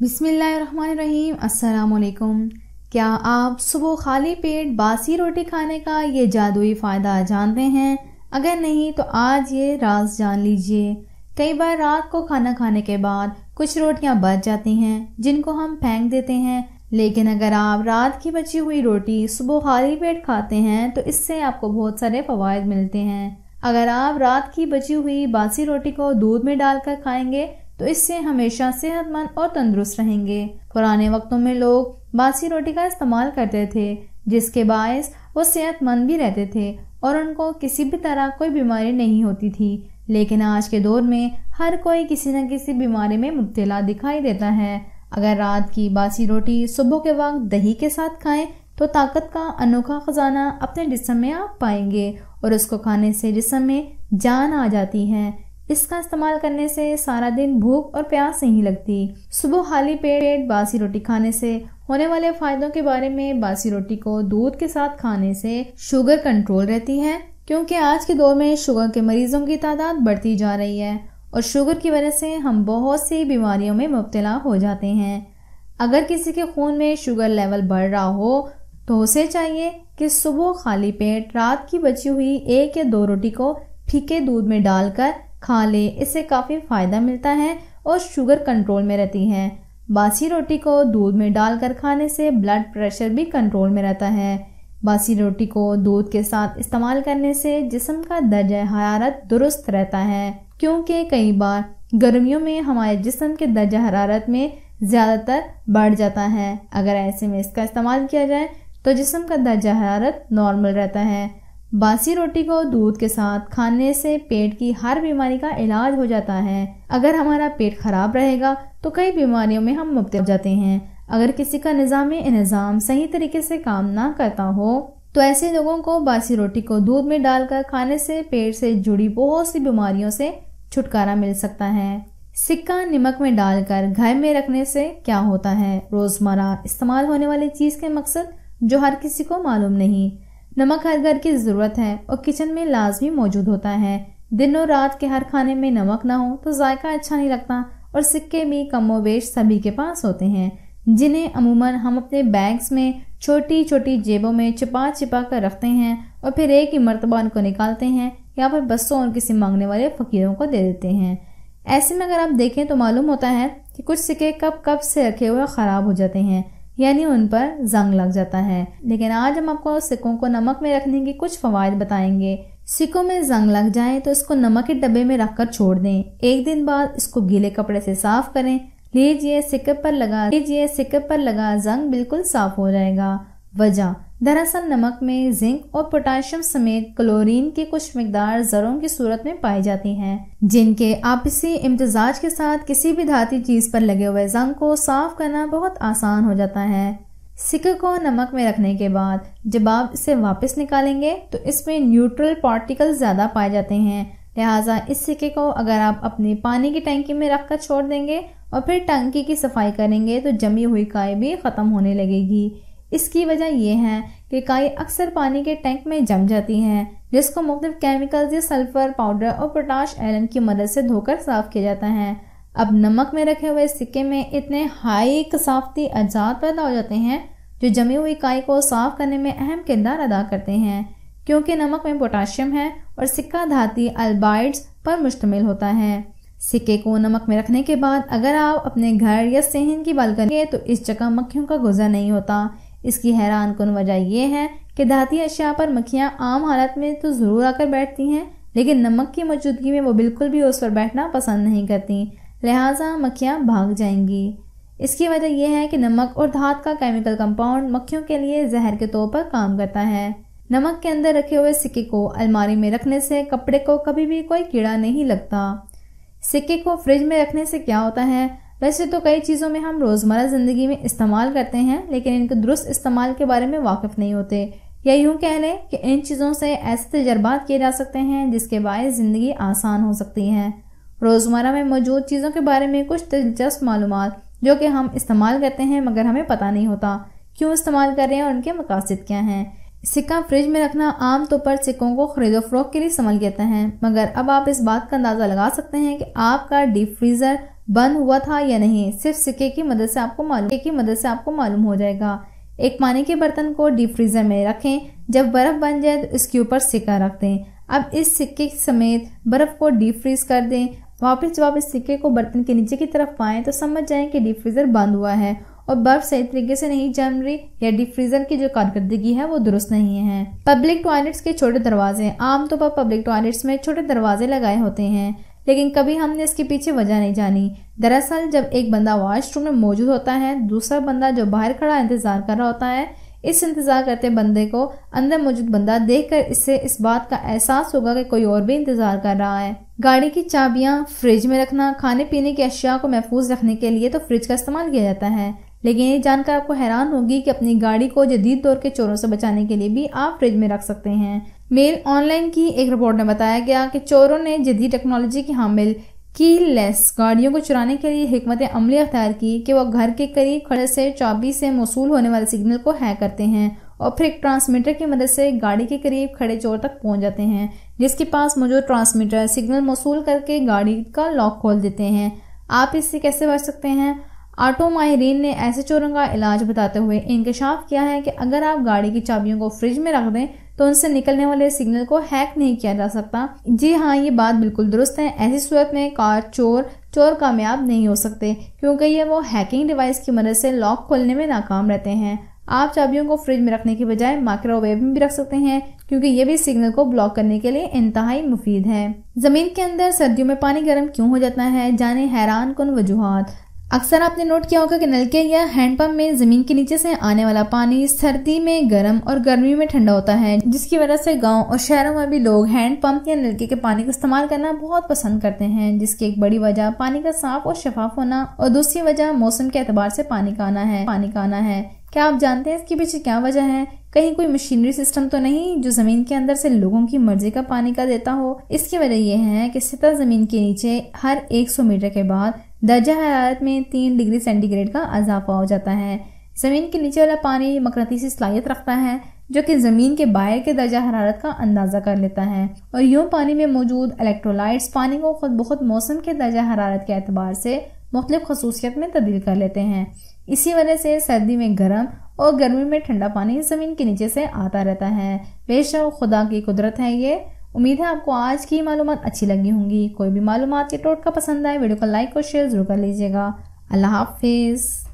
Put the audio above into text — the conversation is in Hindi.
बिसमीम् अल्लाम क्या आप सुबह खाली पेट बासी रोटी खाने का ये जादुई फ़ायदा जानते हैं अगर नहीं तो आज ये राज जान लीजिए कई बार रात को खाना खाने के बाद कुछ रोटियां बच जाती हैं जिनको हम फेंक देते हैं लेकिन अगर आप रात की बची हुई रोटी सुबह खाली पेट खाते हैं तो इससे आपको बहुत सारे फ़वाद मिलते हैं अगर आप रात की बची हुई बासी रोटी को दूध में डालकर खाएंगे तो इससे हमेशा सेहतमंद और तंदुरुस्त रहेंगे पुराने वक्तों में लोग बासी रोटी का इस्तेमाल करते थे जिसके बायस वो सेहतमंद भी रहते थे और उनको किसी भी तरह कोई बीमारी नहीं होती थी लेकिन आज के दौर में हर कोई किसी न किसी बीमारी में मुबतला दिखाई देता है अगर रात की बासी रोटी सुबह के वक्त दही के साथ खाएं तो ताकत का अनोखा खजाना अपने जिसम में आप पाएंगे और उसको खाने से जिसम में जान आ जाती है इसका इस्तेमाल करने से सारा दिन भूख और प्यास नहीं लगती सुबह खाली पेट बासी रोटी खाने से होने वाले फायदों के बारे में बासी रोटी को दूध के साथ खाने से शुगर कंट्रोल रहती है क्योंकि आज के दौर में शुगर के मरीजों की तादाद बढ़ती जा रही है और शुगर की वजह से हम बहुत सी बीमारियों में मुबतला हो जाते हैं अगर किसी के खून में शुगर लेवल बढ़ रहा हो तो उसे चाहिए कि सुबह खाली पेट रात की बची हुई एक या दो रोटी को फीके दूध में डालकर खा ले इससे काफ़ी फ़ायदा मिलता है और शुगर कंट्रोल में रहती है बासी रोटी को दूध में डालकर खाने से ब्लड प्रेशर भी कंट्रोल में रहता है बासी रोटी को दूध के साथ इस्तेमाल करने से जिसम का दर्ज हरारत दुरुस्त रहता है क्योंकि कई बार गर्मियों में हमारे जिसम के दर्ज हरारत में ज़्यादातर बढ़ जाता है अगर ऐसे में इसका इस्तेमाल किया जाए तो जिसम का दर्ज हरारत नॉर्मल रहता है बासी रोटी को दूध के साथ खाने से पेट की हर बीमारी का इलाज हो जाता है अगर हमारा पेट खराब रहेगा तो कई बीमारियों में हम मुफ्त हो जाते हैं अगर किसी का निज़ाम निज़ाम सही तरीके से काम ना करता हो तो ऐसे लोगों को बासी रोटी को दूध में डालकर खाने से पेट से जुड़ी बहुत सी बीमारियों से छुटकारा मिल सकता है सिक्का नमक में डालकर घर में रखने से क्या होता है रोज़मर्रा इस्तेमाल होने वाली चीज़ के मकसद जो हर किसी को मालूम नहीं नमक हर घर की ज़रूरत है और किचन में लाजमी मौजूद होता है दिन और रात के हर खाने में नमक ना हो तो जायका अच्छा नहीं लगता और सिक्के भी कमोवेश सभी के पास होते हैं जिन्हें अमूमन हम अपने बैग्स में छोटी छोटी जेबों में छिपा छिपा कर रखते हैं और फिर एक ही मरतबा उनको निकालते हैं या फिर बसों और किसी मांगने वाले फ़कीरों को दे देते हैं ऐसे में अगर आप देखें तो मालूम होता है कि कुछ सिक्के कब कब से रखे हुए ख़राब हो जाते हैं यानी उन पर जंग लग जाता है लेकिन आज हम आपको सिक्कों को नमक में रखने के कुछ फवायद बताएंगे सिक्कों में जंग लग जाए तो इसको नमक के डब्बे में रखकर छोड़ दें एक दिन बाद इसको गीले कपड़े से साफ करें लीजिए सिक्के पर लगा लीजिए सिक्के पर लगा जंग बिल्कुल साफ हो जाएगा वजह दरअसल नमक में जिंक और पोटाशियम समेत क्लोरीन के कुछ मकदार जरों की सूरत में पाई जाती हैं, जिनके आपसी इम्तजाज के साथ किसी भी धाती चीज पर लगे हुए जंग को साफ करना बहुत आसान हो जाता है सिक्के को नमक में रखने के बाद जब आप इसे वापस निकालेंगे तो इसमें न्यूट्रल पार्टिकल ज़्यादा पाए जाते हैं लिहाजा इस सिक्के को अगर आप अपने पानी की टंकी में रख कर छोड़ देंगे और फिर टंकी की सफाई करेंगे तो जमी हुई काई भी ख़त्म होने लगेगी इसकी वजह यह है कि काई अक्सर पानी के टैंक में जम जाती हैं जिसको मुख्तु केमिकल्स या सल्फर पाउडर और पोटाश आयरन की मदद से धोकर साफ किया जाता है अब नमक में रखे हुए सिक्के में इतने हाई कसाफती अजात पैदा हो जाते हैं जो जमी हुई काई को साफ करने में अहम किरदार अदा करते हैं क्योंकि नमक में पोटाशियम है और सिक्का धाती अल्बाइड्स पर मुश्तमिल होता है सिक्के को नमक में रखने के बाद अगर आप अपने घर या सेहन की करें तो इस जगह मक्खियों का गुजर नहीं होता इसकी हैरान कन वजह यह है कि धाती अशिया पर मक्खियाँ आम हालत में तो ज़रूर आकर बैठती हैं लेकिन नमक की मौजूदगी में वो बिल्कुल भी उस पर बैठना पसंद नहीं करती लिहाजा मक्खियाँ भाग जाएंगी इसकी वजह यह है कि नमक और धात का केमिकल कंपाउंड मक्खियों के लिए जहर के तौर पर काम करता है नमक के अंदर रखे हुए सिक्के को अलमारी में रखने से कपड़े को कभी भी कोई कीड़ा नहीं लगता सिक्के को फ्रिज में रखने से क्या होता है वैसे तो कई चीज़ों में हम रोज़मर्रा ज़िंदगी में इस्तेमाल करते हैं लेकिन इनके दुरुस्त इस्तेमाल के बारे में वाकिफ़ नहीं होते या यूँ कह लें कि इन चीज़ों से ऐसे तजर्बात किए जा सकते हैं जिसके बायस ज़िंदगी आसान हो सकती है रोज़मर्रा में मौजूद चीज़ों के बारे में कुछ दिलचस्प मालूम जो कि हम इस्तेमाल करते हैं मगर हमें पता नहीं होता क्यों इस्तेमाल कर रहे हैं और उनके मकासद क्या हैं सिक्का फ्रिज में रखना आम तौर तो पर सिक्कों को खरीदो फरोख के लिए संभल कहते हैं मगर अब आप इस बात का अंदाज़ा लगा सकते हैं कि आपका डीप फ्रीज़र बंद हुआ था या नहीं सिर्फ सिक्के की मदद से आपको मालूम की मदद से आपको मालूम हो जाएगा एक पानी के बर्तन को डीप फ्रीजर में रखें जब बर्फ बन जाए तो इसके ऊपर सिक्का रख दें अब इस सिक्के समेत बर्फ को डीप फ्रीज कर दें वापस जब आप इस सिक्के को बर्तन के नीचे की तरफ पाएं तो समझ जाएं कि डीप फ्रीजर बंद हुआ है और बर्फ सही तरीके से नहीं जम रही या डीप फ्रीजर की जो कारकर्दगी है वो दुरुस्त नहीं है पब्लिक टॉयलेट्स के छोटे दरवाजे आमतौर तो पर पब्लिक टॉयलेट्स में छोटे दरवाजे लगाए होते हैं लेकिन कभी हमने इसके पीछे वजह नहीं जानी दरअसल जब एक बंदा वॉशरूम में मौजूद होता है दूसरा बंदा जो बाहर खड़ा इंतजार कर रहा होता है इस इंतज़ार करते बंदे को अंदर मौजूद बंदा देखकर इससे इस बात का एहसास होगा कि कोई और भी इंतज़ार कर रहा है गाड़ी की चाबियां फ्रिज में रखना खाने पीने की अशिया को महफूज रखने के लिए तो फ्रिज का इस्तेमाल किया जाता है लेकिन ये जानकर आपको हैरान होगी कि अपनी गाड़ी को जदीद दौर के चोरों से बचाने के लिए भी आप फ्रिज में रख सकते हैं मेल ऑनलाइन की एक रिपोर्ट में बताया गया कि चोरों ने जदीद टेक्नोलॉजी की हामिल की लेस गाड़ियों को चुराने के लिए हमत अमली अख्तियार की कि वह घर के करीब खड़े से चाबी से मौसू होने वाले सिग्नल को हैक करते हैं और फिर एक ट्रांसमीटर की मदद से गाड़ी के करीब खड़े चोर तक पहुंच जाते हैं जिसके पास मौजूद ट्रांसमीटर सिग्नल मौसू करके गाड़ी का लॉक खोल देते हैं आप इससे कैसे बच सकते हैं ऑटो माहरीन ने ऐसे चोरों का इलाज बताते हुए इंकशाफ किया है कि अगर आप गाड़ी की चाबियों को फ्रिज में रख दें तो उनसे निकलने वाले सिग्नल को हैक नहीं किया जा सकता जी हाँ ये बात बिल्कुल दुरुस्त है ऐसी सूरत में कार चोर चोर कामयाब नहीं हो सकते क्योंकि ये वो हैकिंग डिवाइस की मदद से लॉक खोलने में नाकाम रहते हैं आप चाबियों को फ्रिज में रखने के बजाय माइक्रोवेव में भी रख सकते हैं क्योंकि ये भी सिग्नल को ब्लॉक करने के लिए इंतहाई मुफीद है जमीन के अंदर सर्दियों में पानी गर्म क्यों हो जाता है जाने हैरान कन वजूहत अक्सर आपने नोट किया होगा कि नलके या हैंडपम्प में ज़मीन के नीचे से आने वाला पानी सर्दी में गर्म और गर्मी में ठंडा होता है जिसकी वजह से गांव और शहरों में भी लोग हैंडपम्प या नलके के पानी का इस्तेमाल करना बहुत पसंद करते हैं जिसकी एक बड़ी वजह पानी का साफ और शफाफ होना और दूसरी वजह मौसम के अतबार से पानी का आना है पानी का आना है क्या आप जानते हैं इसके पीछे क्या वजह है कहीं कोई मशीनरी सिस्टम तो नहीं जो जमीन के अंदर से लोगों की मर्जी का पानी का देता हो इसकी वजह यह है कि सतह जमीन के नीचे हर 100 मीटर के बाद दर्जा हरारत में तीन डिग्री सेंटीग्रेड का इजाफा हो जाता है जमीन के नीचे वाला पानी मकनतीसी सलाहियत रखता है जो कि ज़मीन के बाहर के दर्जा हरारत का अंदाज़ा कर लेता है और यूँ पानी में मौजूद इलेक्ट्रोलाइट्स पानी को खुद बहुत मौसम के दर्जा हरारत के अतबार से मुख्तलिफ खसूसियत में तब्दील कर लेते हैं इसी वजह से सर्दी में गर्म और गर्मी में ठंडा पानी ज़मीन के नीचे से आता रहता है बेशक खुदा की कुदरत है ये उम्मीद है आपको आज की मालूम अच्छी लगी होंगी कोई भी मालूम के टोटका पसंद आए वीडियो को लाइक और शेयर ज़रूर कर लीजिएगा अल्लाह हाफिज़